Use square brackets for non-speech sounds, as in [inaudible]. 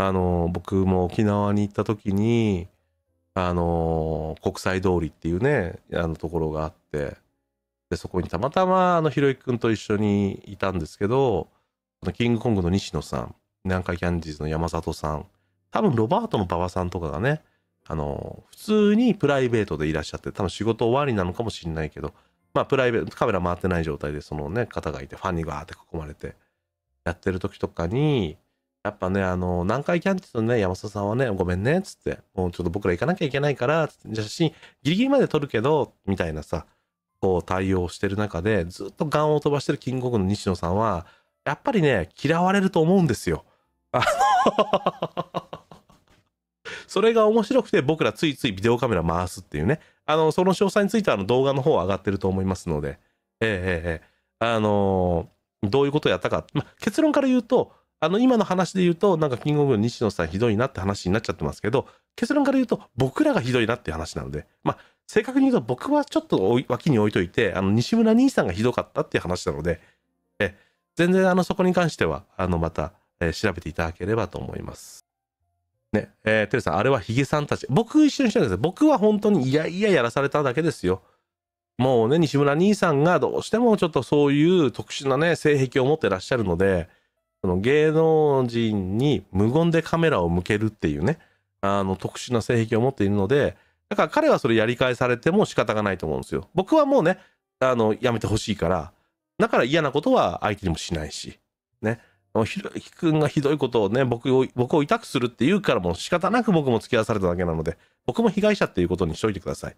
あの僕も沖縄に行った時にあの国際通りっていうねあのところがあってでそこにたまたまあのひろゆき君と一緒にいたんですけどキングコングの西野さん南海キャンディーズの山里さん多分ロバートの馬場さんとかがねあの普通にプライベートでいらっしゃって多分仕事終わりなのかもしれないけどまあプライベートカメラ回ってない状態でそのね方がいてファンにガーって囲まれてやってる時とかにやっぱね、あの、南海キャンディーズのね、山里さんはね、ごめんね、つって、もうちょっと僕ら行かなきゃいけないから、じゃ写真ギリギリまで撮るけど、みたいなさ、こう対応してる中で、ずっとガンを飛ばしてるキングコングの西野さんは、やっぱりね、嫌われると思うんですよ。あの [laughs] それが面白くて僕らついついビデオカメラ回すっていうね。あの、その詳細についてはあの動画の方は上がってると思いますので。ええええ。あのー、どういうことをやったか。ま結論から言うと、あの、今の話で言うと、なんかキングオブ西野さんひどいなって話になっちゃってますけど、結論から言うと、僕らがひどいなっていう話なので、まあ、正確に言うと僕はちょっと脇に置いといて、あの、西村兄さんがひどかったっていう話なので、え、全然あの、そこに関しては、あの、また、えー、調べていただければと思います。ね、えー、てるさん、あれはヒゲさんたち。僕一緒にしてるんです僕は本当にいやいややらされただけですよ。もうね、西村兄さんがどうしてもちょっとそういう特殊なね、性癖を持ってらっしゃるので、その芸能人に無言でカメラを向けるっていうね、あの特殊な性癖を持っているので、だから彼はそれやり返されても仕方がないと思うんですよ。僕はもうね、あの、やめてほしいから、だから嫌なことは相手にもしないし、ね。ひろゆきくんがひどいことをね、僕を、僕を痛くするって言うからもう仕方なく僕も付き合わされただけなので、僕も被害者っていうことにしといてください。